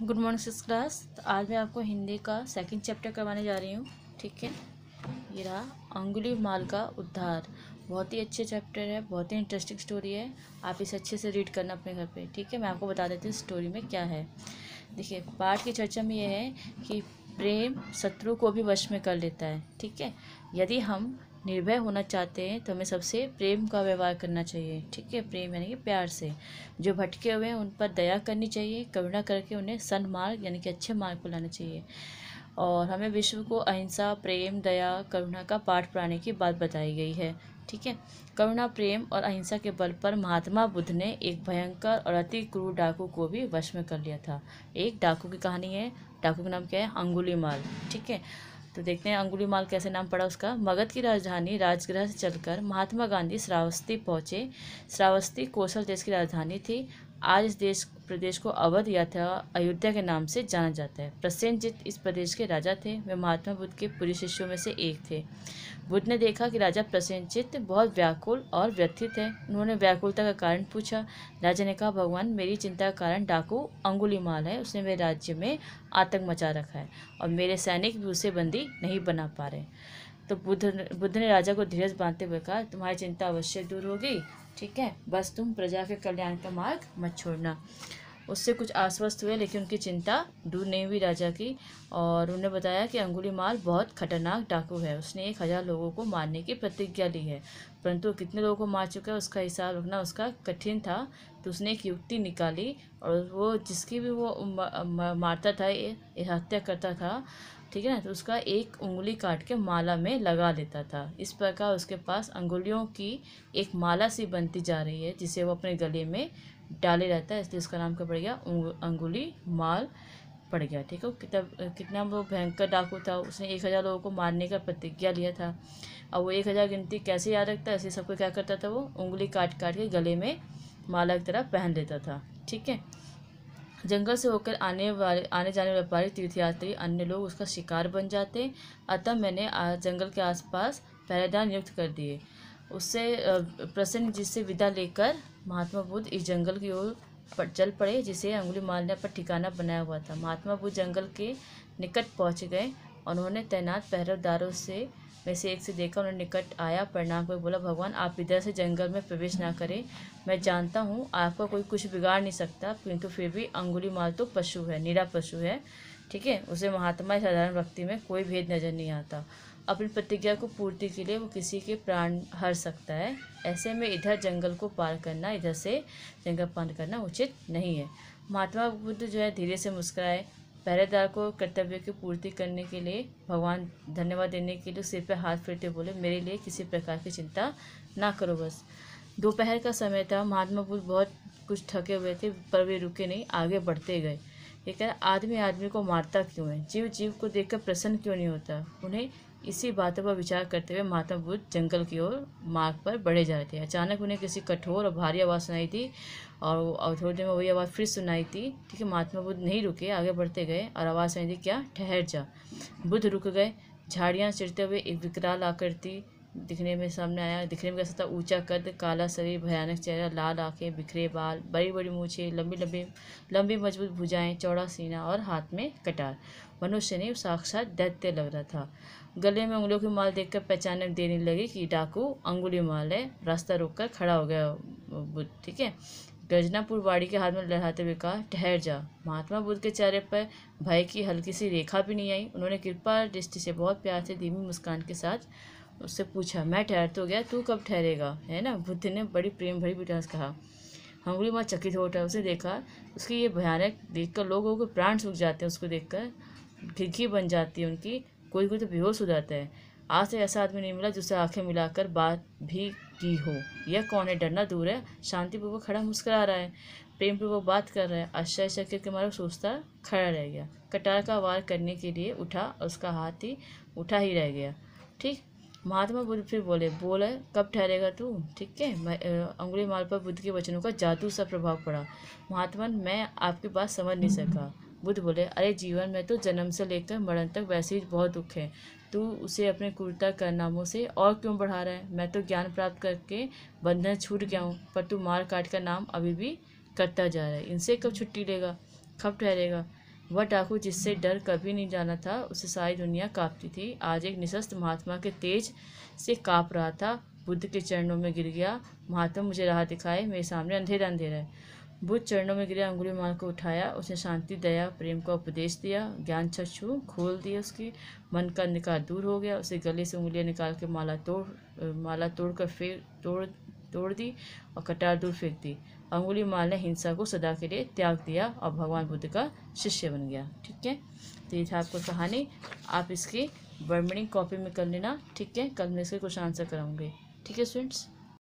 good morning six class तो आज मैं आपको हिंदी का सेकंड चैप्टर करवाने जा रही हूँ ठीक है ये रहा अंगुली माल का उद्धार बहुत ही अच्छे चैप्टर है बहुत ही इंटरेस्टिंग स्टोरी है आप इसे अच्छे से रीड करना अपने घर पे ठीक है मैं आपको बता देती हूँ स्टोरी में क्या है देखिए पाठ की चर्चा में यह है कि प्रेम शत्रु को भी वश में कर लेता है ठीक है यदि हम निर्भय होना चाहते हैं तो हमें सबसे प्रेम का व्यवहार करना चाहिए ठीक है प्रेम यानी कि प्यार से जो भटके हुए हैं उन पर दया करनी चाहिए करुणा करके उन्हें सन्मार्ग यानी कि अच्छे मार्ग पर लाना चाहिए और हमें विश्व को अहिंसा प्रेम दया करुणा का पाठ पढ़ाने की बात बताई गई है ठीक है करुणा प्रेम और अहिंसा के बल पर महात्मा बुद्ध ने एक भयंकर और अति क्रूर डाकू को भी वश में कर लिया था एक डाकू की कहानी है डाकू का नाम क्या है अंगुली माल ठीक है तो देखते हैं अंगुली माल कैसे नाम पड़ा उसका मगध की राजधानी राजगृह से चलकर महात्मा गांधी श्रावस्ती पहुंचे श्रावस्ती कोसल देश की राजधानी थी आज इस देश प्रदेश को अवध या था अयोध्या के नाम से जाना जाता है प्रसेंजित इस प्रदेश के राजा थे वे महात्मा बुद्ध के पूरे शिष्यों में से एक थे बुद्ध ने देखा कि राजा प्रसेंजित बहुत व्याकुल और व्यथित है उन्होंने व्याकुलता का कारण पूछा राजा ने कहा भगवान मेरी चिंता का कारण डाकू अंगुलीमाल है उसने मेरे राज्य में आतंक मचा रखा है और मेरे सैनिक भी उसे बंदी नहीं बना पा रहे तो बुद्ध बुद्ध ने राजा को धीरज बांधते हुए कहा तुम्हारी चिंता अवश्य दूर होगी ठीक है बस तुम प्रजा के कल्याण का मार्ग मत छोड़ना उससे कुछ आश्वस्त हुए लेकिन उनकी चिंता दूर नहीं हुई राजा की और उन्होंने बताया कि अंगुली माल बहुत खतरनाक डाकू है उसने एक हज़ार लोगों को मारने की प्रतिज्ञा ली है परंतु कितने लोगों को मार चुका है उसका हिसाब रखना उसका कठिन था तो उसने एक युक्ति निकाली और वो जिसकी भी वो मारता था हत्या करता था ठीक है ना तो उसका एक उंगली काट के माला में लगा लेता था इस प्रकार उसके पास अंगुलियों की एक माला सी बनती जा रही है जिसे वो अपने गले में डाले रहता है इसलिए उसका नाम क्या पड़ गया अंगुली माल पड़ गया ठीक है कितना कितना वो भयंकर डाकू था उसने एक हज़ार लोगों को मारने का प्रतिज्ञा लिया था अब वो एक हज़ार गिनती कैसे याद रखता ऐसे सबको क्या करता था वो उंगली काट काट के गले में माला की तरह पहन लेता था ठीक है जंगल से होकर आने वाले आने जाने व्यापारी तीर्थयात्री अन्य लोग उसका शिकार बन जाते अतः मैंने जंगल के आसपास पहरेदार नियुक्त कर दिए उससे प्रसन्न जिससे विदा लेकर महात्मा बुद्ध इस जंगल की ओर पर चल पड़े जिसे अंगुली मालने पर ठिकाना बनाया हुआ था महात्मा बुद्ध जंगल के निकट पहुंच गए और उन्होंने तैनात पहरेदारों से में से एक से देखा उन्होंने निकट आया प्रणाम कर बोला भगवान आप इधर से जंगल में प्रवेश ना करें मैं जानता हूँ आपका कोई कुछ बिगाड़ नहीं सकता किंतु फिर भी अंगुली माल तो पशु है निरा पशु है ठीक है उसे महात्मा साधारण व्यक्ति में कोई भेद नज़र नहीं आता अपनी प्रतिज्ञा को पूर्ति के लिए वो किसी के प्राण हर सकता है ऐसे में इधर जंगल को पार करना इधर से जंगल पार करना उचित नहीं है महात्मा बुद्ध जो है धीरे से मुस्कराए पहरेदार को कर्तव्य की पूर्ति करने के लिए भगवान धन्यवाद देने के लिए सिर पर हाथ फिरते बोले मेरे लिए किसी प्रकार की चिंता ना करो बस दोपहर का समय था महात्मा बुद्ध बहुत कुछ थके हुए थे पर वे रुके नहीं आगे बढ़ते गए ये कह रहा आदमी आदमी को मारता क्यों है जीव जीव को देखकर प्रसन्न क्यों नहीं होता उन्हें इसी बातों पर विचार करते हुए महात्मा बुद्ध जंगल की ओर मार्ग पर बढ़े जा रहे थे अचानक उन्हें किसी कठोर और भारी आवाज़ सुनाई थी और थोड़ी देर में वही आवाज़ फिर सुनाई थी ठीक है महात्मा बुद्ध नहीं रुके आगे बढ़ते गए और आवाज़ सुनाई थी क्या ठहर जा बुद्ध रुक गए झाड़ियाँ चिड़ते हुए एक विकराल आकृति दिखने में सामने आया दिखने में कैसा था ऊंचा कद काला शरीर भयानक चेहरा लाल आंखें बिखरे बाल बड़ी बड़ी मूछे लंबी लंबी लंबी मजबूत भुजाएं चौड़ा सीना और हाथ में कटार मनुष्य ने साक्षात दैत्य लग रहा था गले में उंगलियों की माल देखकर पहचानक देने लगी कि डाकू अंगुली माल है रास्ता रोक खड़ा हो गया बुद्ध ठीक है गजनापुर वाड़ी के हाथ में लड़ाते हुए कहा ठहर जा महात्मा बुद्ध के चेहरे पर भय की हल्की सी रेखा भी नहीं आई उन्होंने कृपा दृष्टि से बहुत प्यार से धीमी मुस्कान के साथ उससे पूछा मैं ठहर तो गया तू कब ठहरेगा है ना बुद्ध ने बड़ी प्रेम भरी बिटास कहा हंगड़ी माँ चकित हो उठा उसे देखा उसकी ये भयानक देखकर लोगों के प्राण सूख जाते हैं उसको देखकर खिड़की बन जाती है उनकी कोई कोई तो बेहोश हो जाता है आज से ऐसा आदमी नहीं मिला जिससे आंखें मिलाकर बात भी की हो यह कौन है डरना दूर है शांतिपूर्वक खड़ा मुस्करा रहा है प्रेम पूर्वक बात कर रहा है आश्चर्य चकित के मारे सोचता खड़ा रह गया कटार का वार करने के लिए उठा और उसका हाथ ही उठा ही रह गया ठीक महात्मा बुद्ध फिर बोले बोले कब ठहरेगा तू ठीक है अंगुली माल पर बुद्ध के वचनों का जादू सा प्रभाव पड़ा महात्मा मैं आपकी बात समझ नहीं सका बुद्ध बोले अरे जीवन में तो जन्म से लेकर मरण तक वैसे ही बहुत दुख है तू उसे अपने कुर्ता करनामों से और क्यों बढ़ा रहा है मैं तो ज्ञान प्राप्त करके बंधन छूट गया हूँ पर तू मार काट का नाम अभी भी करता जा रहा है इनसे कब छुट्टी लेगा कब ठहरेगा वह डाकू जिससे डर कभी नहीं जाना था उसे सारी दुनिया कांपती थी आज एक निशस्त महात्मा के तेज से कांप रहा था बुद्ध के चरणों में गिर गया महात्मा मुझे राह दिखाए मेरे सामने अंधेरा अंधेरा है बुद्ध चरणों में गिरा अंगुली माल को उठाया उसने शांति दया प्रेम का उपदेश दिया ज्ञान छछू खोल दिया उसकी मन का निकाल दूर हो गया उसे गले से उंगलियाँ निकाल के माला तोड़ माला तोड़ कर तोड़ तोड़ दी और कटार दूर फेंक दी अंगुली माल ने हिंसा को सदा के लिए त्याग दिया और भगवान बुद्ध का शिष्य बन गया ठीक है तो ये था आपको कहानी आप इसकी बर्मनिंग कॉपी में कर लेना ठीक है कल मैं इसके कुछ आंसर कराऊंगी ठीक है स्टूडेंट्स